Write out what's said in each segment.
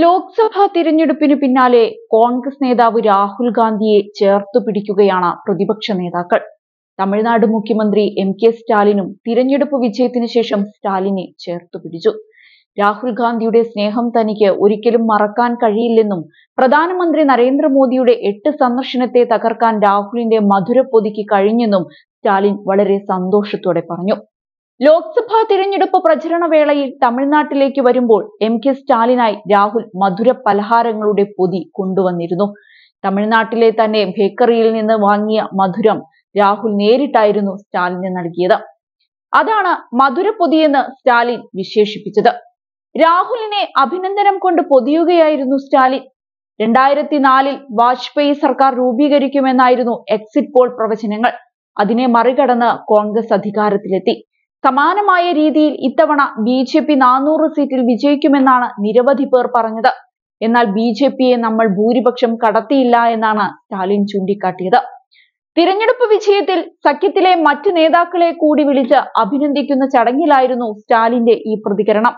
ലോക്സഭാ തിരഞ്ഞെടുപ്പിനു പിന്നാലെ കോൺഗ്രസ് നേതാവ് രാഹുൽ ഗാന്ധിയെ ചേർത്തു പിടിക്കുകയാണ് പ്രതിപക്ഷ നേതാക്കൾ തമിഴ്നാട് മുഖ്യമന്ത്രി എം കെ സ്റ്റാലിനും തിരഞ്ഞെടുപ്പ് വിജയത്തിനു ശേഷം സ്റ്റാലിനെ ചേർത്തു പിടിച്ചു രാഹുൽ ഗാന്ധിയുടെ സ്നേഹം തനിക്ക് ഒരിക്കലും മറക്കാൻ കഴിയില്ലെന്നും പ്രധാനമന്ത്രി നരേന്ദ്രമോദിയുടെ എട്ട് സന്ദർശനത്തെ തകർക്കാൻ രാഹുലിന്റെ മധുര പൊതിക്ക് കഴിഞ്ഞെന്നും സ്റ്റാലിൻ വളരെ സന്തോഷത്തോടെ പറഞ്ഞു ലോക്സഭാ തിരഞ്ഞെടുപ്പ് പ്രചരണ വേളയിൽ തമിഴ്നാട്ടിലേക്ക് വരുമ്പോൾ എം കെ സ്റ്റാലിനായി രാഹുൽ മധുര പലഹാരങ്ങളുടെ പൊതി കൊണ്ടുവന്നിരുന്നു തമിഴ്നാട്ടിലെ തന്നെ ബേക്കറിയിൽ നിന്ന് വാങ്ങിയ മധുരം രാഹുൽ നേരിട്ടായിരുന്നു സ്റ്റാലിന് നൽകിയത് അതാണ് പൊതിയെന്ന് സ്റ്റാലിൻ വിശേഷിപ്പിച്ചത് രാഹുലിനെ അഭിനന്ദനം കൊണ്ട് പൊതിയുകയായിരുന്നു സ്റ്റാലിൻ രണ്ടായിരത്തി നാലിൽ വാജ്പേയി സർക്കാർ രൂപീകരിക്കുമെന്നായിരുന്നു എക്സിറ്റ് പോൾ പ്രവചനങ്ങൾ അതിനെ മറികടന്ന് കോൺഗ്രസ് അധികാരത്തിലെത്തി സമാനമായ രീതിയിൽ ഇത്തവണ ബി ജെ പി നാനൂറ് സീറ്റിൽ വിജയിക്കുമെന്നാണ് നിരവധി പേർ പറഞ്ഞത് എന്നാൽ ബി ജെ പിയെ നമ്മൾ ഭൂരിപക്ഷം കടത്തിയില്ല എന്നാണ് സ്റ്റാലിൻ ചൂണ്ടിക്കാട്ടിയത് തിരഞ്ഞെടുപ്പ് വിജയത്തിൽ സഖ്യത്തിലെ മറ്റ് നേതാക്കളെ കൂടി വിളിച്ച് അഭിനന്ദിക്കുന്ന ചടങ്ങിലായിരുന്നു സ്റ്റാലിന്റെ ഈ പ്രതികരണം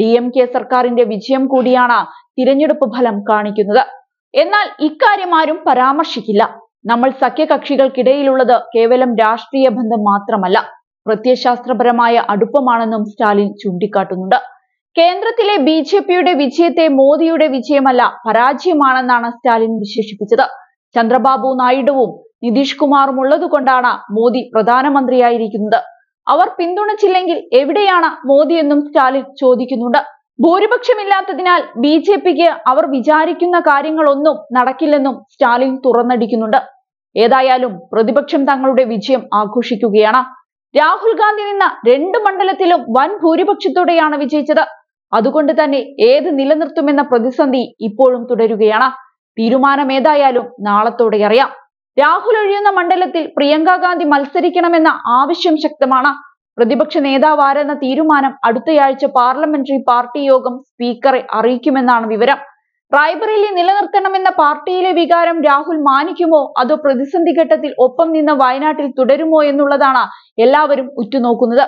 ഡി എം കെ സർക്കാരിന്റെ വിജയം കൂടിയാണ് തിരഞ്ഞെടുപ്പ് ഫലം കാണിക്കുന്നത് എന്നാൽ ഇക്കാര്യം ആരും പരാമർശിക്കില്ല നമ്മൾ സഖ്യകക്ഷികൾക്കിടയിലുള്ളത് കേവലം രാഷ്ട്രീയ ബന്ധം മാത്രമല്ല പ്രത്യയശാസ്ത്രപരമായ അടുപ്പമാണെന്നും സ്റ്റാലിൻ ചൂണ്ടിക്കാട്ടുന്നുണ്ട് കേന്ദ്രത്തിലെ ബി ജെ പിയുടെ വിജയത്തെ മോദിയുടെ വിജയമല്ല പരാജയമാണെന്നാണ് സ്റ്റാലിൻ വിശേഷിപ്പിച്ചത് ചന്ദ്രബാബു നായിഡുവും നിതീഷ് കുമാറും ഉള്ളതുകൊണ്ടാണ് മോദി പ്രധാനമന്ത്രിയായിരിക്കുന്നത് അവർ പിന്തുണച്ചില്ലെങ്കിൽ എവിടെയാണ് മോദി എന്നും സ്റ്റാലിൻ ചോദിക്കുന്നുണ്ട് ഭൂരിപക്ഷമില്ലാത്തതിനാൽ ബി ജെ പിക്ക് അവർ വിചാരിക്കുന്ന കാര്യങ്ങളൊന്നും നടക്കില്ലെന്നും സ്റ്റാലിൻ തുറന്നടിക്കുന്നുണ്ട് ഏതായാലും പ്രതിപക്ഷം തങ്ങളുടെ വിജയം ആഘോഷിക്കുകയാണ് രാഹുൽ ഗാന്ധി നിന്ന രണ്ട് മണ്ഡലത്തിലും വൻ ഭൂരിപക്ഷത്തോടെയാണ് വിജയിച്ചത് അതുകൊണ്ട് തന്നെ ഏത് നിലനിർത്തുമെന്ന പ്രതിസന്ധി ഇപ്പോഴും തുടരുകയാണ് തീരുമാനം ഏതായാലും നാളത്തോടെ അറിയാം രാഹുൽ ഒഴിയുന്ന മണ്ഡലത്തിൽ പ്രിയങ്ക ഗാന്ധി മത്സരിക്കണമെന്ന ആവശ്യം ശക്തമാണ് പ്രതിപക്ഷ നേതാവാരെന്ന തീരുമാനം അടുത്തയാഴ്ച പാർലമെന്ററി പാർട്ടി യോഗം സ്പീക്കറെ അറിയിക്കുമെന്നാണ് വിവരം റായ്ബറേലി നിലനിർത്തണമെന്ന പാർട്ടിയിലെ വികാരം രാഹുൽ മാനിക്കുമോ അതോ പ്രതിസന്ധി ഘട്ടത്തിൽ ഒപ്പം നിന്ന് വയനാട്ടിൽ തുടരുമോ എന്നുള്ളതാണ് എല്ലാവരും ഉറ്റുനോക്കുന്നത്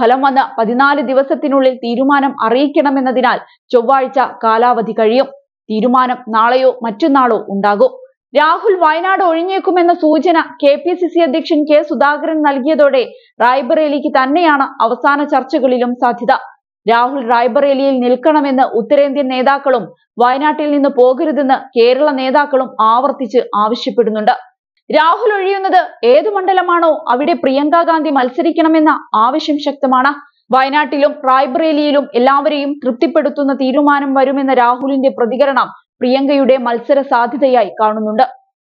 ഫലം വന്ന് പതിനാല് ദിവസത്തിനുള്ളിൽ തീരുമാനം അറിയിക്കണമെന്നതിനാൽ ചൊവ്വാഴ്ച കാലാവധി കഴിയും തീരുമാനം നാളെയോ മറ്റന്നാളോ ഉണ്ടാകും രാഹുൽ വയനാട് ഒഴിഞ്ഞേക്കുമെന്ന സൂചന കെ പി സി സി അധ്യക്ഷൻ കെ സുധാകരൻ നൽകിയതോടെ റായ്ബറേലിക്ക് തന്നെയാണ് അവസാന ചർച്ചകളിലും സാധ്യത രാഹുൽ റായ്ബറേലിയിൽ നിൽക്കണമെന്ന് ഉത്തരേന്ത്യൻ നേതാക്കളും വയനാട്ടിൽ നിന്ന് പോകരുതെന്ന് കേരള നേതാക്കളും ആവർത്തിച്ച് ആവശ്യപ്പെടുന്നുണ്ട് രാഹുൽ ഒഴിയുന്നത് ഏതു മണ്ഡലമാണോ അവിടെ പ്രിയങ്ക ഗാന്ധി മത്സരിക്കണമെന്ന ആവശ്യം ശക്തമാണ് വയനാട്ടിലും റായ്ബറേലിയിലും എല്ലാവരെയും തൃപ്തിപ്പെടുത്തുന്ന തീരുമാനം വരുമെന്ന രാഹുലിന്റെ പ്രതികരണം പ്രിയങ്കയുടെ മത്സര സാധ്യതയായി കാണുന്നുണ്ട്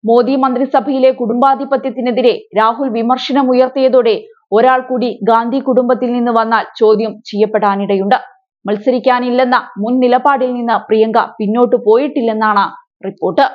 മോദി മന്ത്രിസഭയിലെ കുടുംബാധിപത്യത്തിനെതിരെ രാഹുൽ വിമർശനം ഉയർത്തിയതോടെ ഒരാൾ കൂടി ഗാന്ധി കുടുംബത്തിൽ നിന്ന് വന്നാൽ ചോദ്യം ചെയ്യപ്പെടാനിടയുണ്ട് മത്സരിക്കാനില്ലെന്ന മുൻ നിലപാടിൽ നിന്ന് പ്രിയങ്ക പിന്നോട്ട് പോയിട്ടില്ലെന്നാണ് റിപ്പോർട്ട്